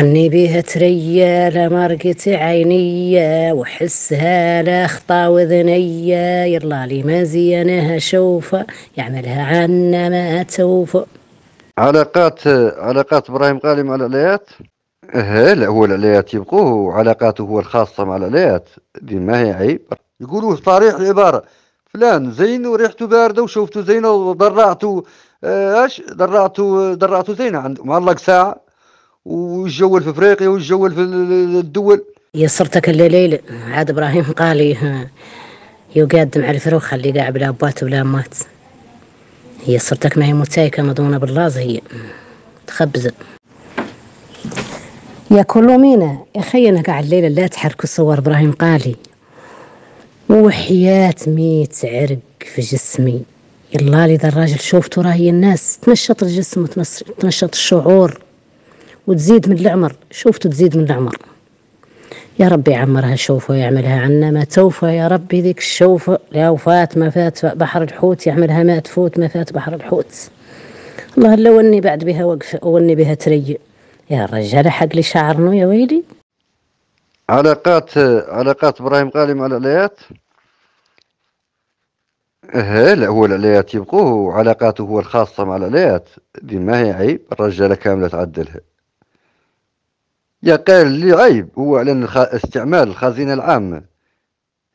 غني بيها تريا مارقت عينيا وحسها لا خطا وذنيا يلا لي ما زينها شوفة يعملها عنا ما توفى علاقات علاقات ابراهيم قالي مع الاليات اه لا هو الاليات يبقوا علاقاته هو الخاصة مع الاليات دي ما هي عيب يقولوا صريح العبارة فلان زين وريحته باردة وشوفته زينة وضرعته اش آه، درعته درعته زينة عند معلق ساعة والجول في افريقيا والجول في الدول يسرتك الليل عاد ابراهيم قالي يقدم على الفروخ اللي قاع بلا بات ولا مات هي صرتك ما هي متايكة مضونة باللاز هي تخبزة يا كولومينا يا خي انا قاع الليلة لا تحركوا صور ابراهيم قالي وحياة ميت عرق في جسمي يلا لي ذا الراجل شوفته راهي الناس تنشط الجسم وتنشط الشعور وتزيد من العمر شوفت تزيد من العمر يا ربي يعمرها شوفة ويعملها عنا ما توفى يا ربي ذيك الشوفة لا وفات ما فات بحر الحوت يعملها ما تفوت ما فات بحر الحوت الله الا وني بعد بها وقفة وني بها تري يا رجال حق لي شعرنو يا ويلي علاقات علاقات ابراهيم قالي مع العليات اه لا هو العليات يبقوه علاقاته هو الخاصة مع العليات دي ما هي عيب الرجالة كاملة تعدلها يقال لي عيب هو على استعمال الخزينة العامة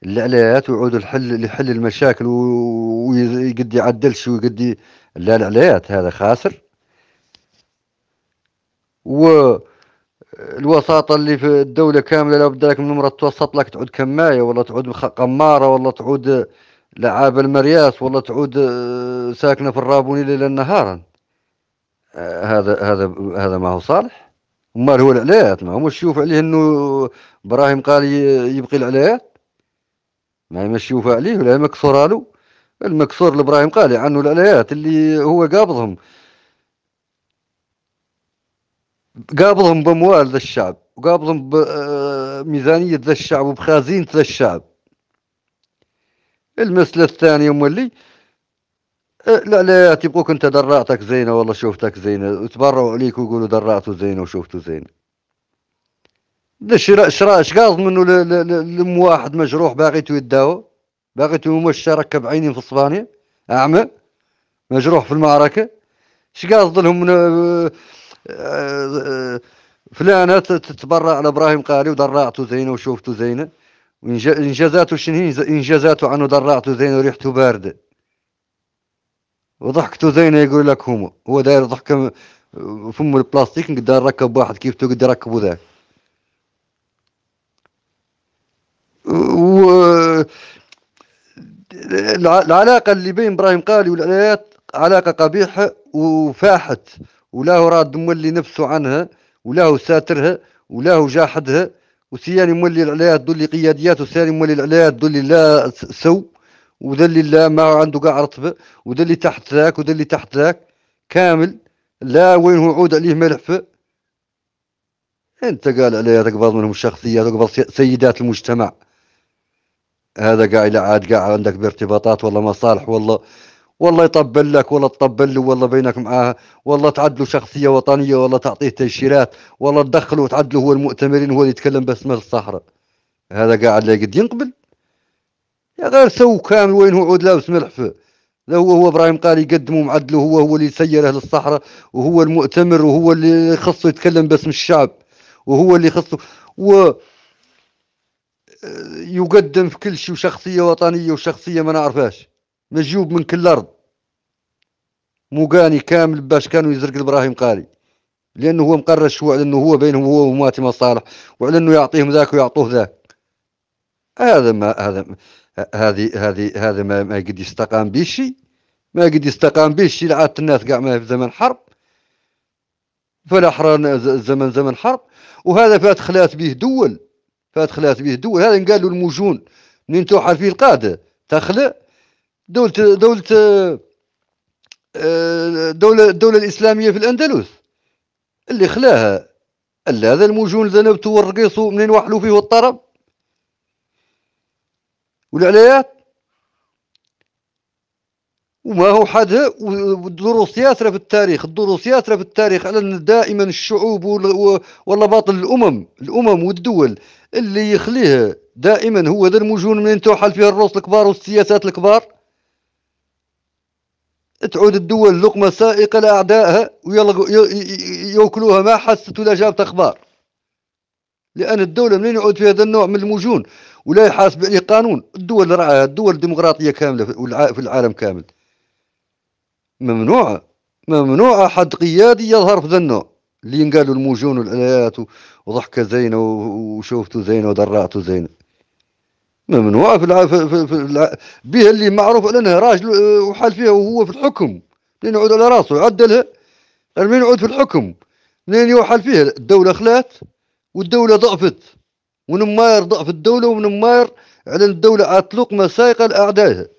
اللي عليها تعود الحل لحل المشاكل ويقد يعدلش ويقد لا العليات هذا خاسر و الوساطة اللي في الدولة كاملة لابد لك من مرة توسط لك تعود كماية ولا تعود قمارة ولا تعود لعاب المرياس ولا تعود ساكنة في الرابوني ليلا نهارا آه، هذا هذا هذا ما هو صالح امال هو العلات ما هو تشوف عليه انه ابراهيم قال يبقي العلات ما يمشيوها عليه ولا مكسور له المكسور لابراهيم قال عنه العليات اللي هو قابضهم قابضهم باموال ذا الشعب وقابضهم بميزانية ذا الشعب وبخازينه ذا الشعب المسألة الثانية مولي إيه، لا لا تبغوك انت درعتك زينه والله شوفتك زينه وتبرعوا عليك ويقولوا درعته زينه وشوفته زينه ده شراء شراء قاصد منه لم واحد مجروح باغيته يداوى باغيته مش ركب عينين في اسبانيا اعمى مجروح في المعركه اش قاصد لهم من إيه، إيه، فلانة تتبرع على ابراهيم قاري ودرعته زينه وشوفته زينه وانجازاته شنو هي انجازاته عنه درعته زينه وريحته بارده وضحكته زينه يقول لك هما هو داير ضحكه فم البلاستيك نقدر نركب واحد كيف تقدر يركبوا ذاك و العلاقه اللي بين ابراهيم قالي والعلايات علاقه قبيحه وفاحت ولا راد مولي نفسه عنها ولا ساترها ولا جاحدها وسياني مولي العلايات دولي قياديات وسياني مولي العلايات دولي لا سو وذا اللي لا ما عنده قاع رطبه وذا اللي تحت ذاك وذا اللي تحت ذاك كامل لا وين هو عود عليه ما انت قال عليه تقبض منهم الشخصيات تقبض سيدات المجتمع هذا قاع الى عاد قاع عندك بارتباطات ولا مصالح والله والله يطبل لك والله تطبل له والله بينك معاها والله تعدله شخصيه وطنيه والله تعطيه تاشيرات والله تدخله وتعدله هو المؤتمرين هو اللي يتكلم باسم الصحراء هذا قاعد لا يقد ينقبل يا غير سو كامل وين هو عود لابس ملحفه لا هو هو ابراهيم قال يقدمه معدله هو هو اللي سيره للصحراء وهو المؤتمر وهو اللي خصه يتكلم باسم الشعب وهو اللي خصه و آه، يقدم في كل شيء وشخصيه وطنيه وشخصيه ما نعرفهاش مجيوب من كل الارض مقاني كامل باش كانوا يزرق ابراهيم قالي لانه هو مقرش وعلى انه هو بينهم هو وماتي مصالح وعلى انه يعطيهم ذاك ويعطوه ذاك هذا ما هذا ما هذه هذه هذا ما, ما قد يستقام به شيء ما قد يستقام به شيء لعادة الناس كاع ما في زمن حرب فلا حران زمن زمن حرب وهذا فات خلات به دول فات خلات به دول هذا قالوا المجون منين توحل فيه القاده تخلى دولة دولة آه، دولة الدولة الإسلامية في الأندلس اللي خلاها هذا المجون ذنبته والرقيص منين وحلوا فيه الطرب والعلايات وما هو حد والدروس ياسرة في التاريخ الدروس ياسرة في التاريخ على أن دائما الشعوب ولا باطل الأمم الأمم والدول اللي يخليها دائما هو ذا المجون من توحل فيها الروس الكبار والسياسات الكبار تعود الدول لقمة سائقة لأعدائها ويأكلوها ما حست ولا جابت أخبار لأن الدولة منين يعود فيها هذا النوع من المجون ولا يحاسب عليه قانون الدول راه الدول الديمقراطيه كامله في العالم كامل ممنوع ممنوع حد قيادي يظهر في ذنه اللي ينقالوا الموجون والآلات وضحكة زينة وشوفته زينة ودرعتوا زينة ممنوع في الع... في, في, في الع... بها اللي معروف لأنه راجل آه، وحال فيها وهو في الحكم منين يعود على راسه يعدلها منين يعود في الحكم منين يوحل فيها الدولة خلات والدولة ضعفت ونمار ضعف الدولة ونمار على الدولة أطلق مسايق الأعداء